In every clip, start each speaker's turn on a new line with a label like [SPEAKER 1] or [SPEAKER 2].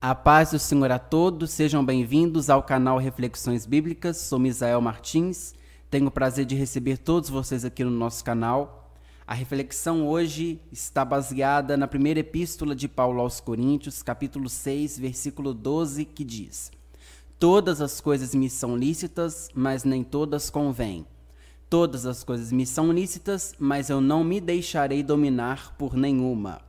[SPEAKER 1] A paz do Senhor a todos, sejam bem-vindos ao canal Reflexões Bíblicas. Sou Misael Martins, tenho o prazer de receber todos vocês aqui no nosso canal. A reflexão hoje está baseada na primeira epístola de Paulo aos Coríntios, capítulo 6, versículo 12, que diz: Todas as coisas me são lícitas, mas nem todas convêm. Todas as coisas me são lícitas, mas eu não me deixarei dominar por nenhuma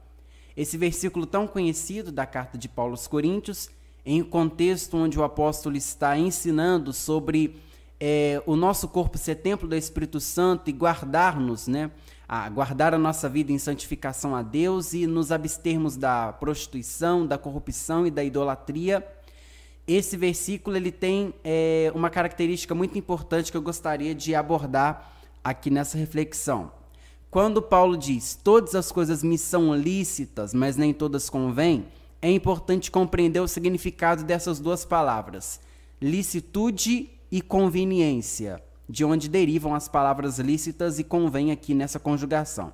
[SPEAKER 1] esse versículo tão conhecido da carta de Paulo aos Coríntios, em um contexto onde o apóstolo está ensinando sobre é, o nosso corpo ser templo do Espírito Santo e guardar-nos, né? A guardar a nossa vida em santificação a Deus e nos abstermos da prostituição, da corrupção e da idolatria. Esse versículo ele tem é, uma característica muito importante que eu gostaria de abordar aqui nessa reflexão. Quando Paulo diz todas as coisas me são lícitas, mas nem todas convêm, é importante compreender o significado dessas duas palavras, licitude e conveniência, de onde derivam as palavras lícitas e convém aqui nessa conjugação.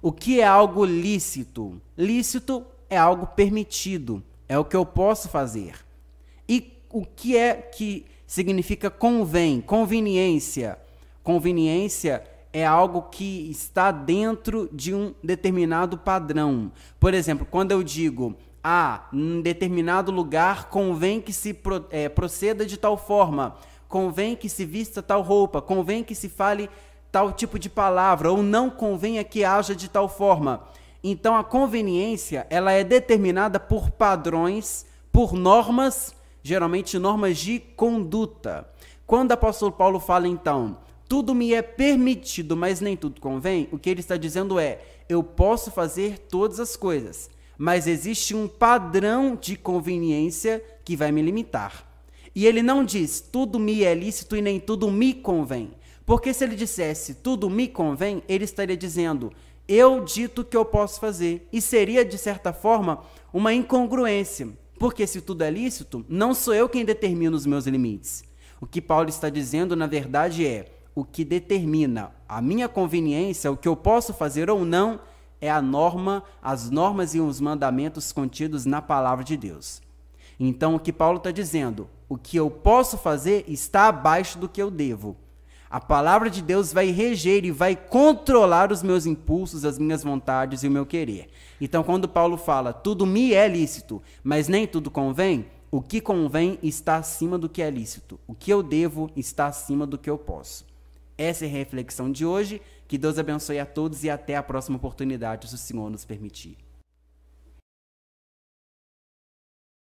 [SPEAKER 1] O que é algo lícito? Lícito é algo permitido, é o que eu posso fazer. E o que é que significa convém, conveniência? Conveniência é algo que está dentro de um determinado padrão. Por exemplo, quando eu digo ah, em determinado lugar convém que se pro, é, proceda de tal forma, convém que se vista tal roupa, convém que se fale tal tipo de palavra, ou não convenha é que haja de tal forma. Então a conveniência ela é determinada por padrões, por normas, geralmente normas de conduta. Quando o apóstolo Paulo fala então tudo me é permitido, mas nem tudo convém, o que ele está dizendo é: eu posso fazer todas as coisas, mas existe um padrão de conveniência que vai me limitar. E ele não diz tudo me é lícito e nem tudo me convém. Porque se ele dissesse tudo me convém, ele estaria dizendo eu dito que eu posso fazer. E seria, de certa forma, uma incongruência. Porque se tudo é lícito, não sou eu quem determina os meus limites. O que Paulo está dizendo, na verdade, é: o que determina a minha conveniência, o que eu posso fazer ou não, é a norma, as normas e os mandamentos contidos na palavra de Deus. Então, o que Paulo está dizendo, o que eu posso fazer está abaixo do que eu devo. A palavra de Deus vai reger e vai controlar os meus impulsos, as minhas vontades e o meu querer. Então, quando Paulo fala, tudo me é lícito, mas nem tudo convém, o que convém está acima do que é lícito. O que eu devo está acima do que eu posso. Essa é a reflexão de hoje. Que Deus abençoe a todos e até a próxima oportunidade, se o Senhor nos permitir.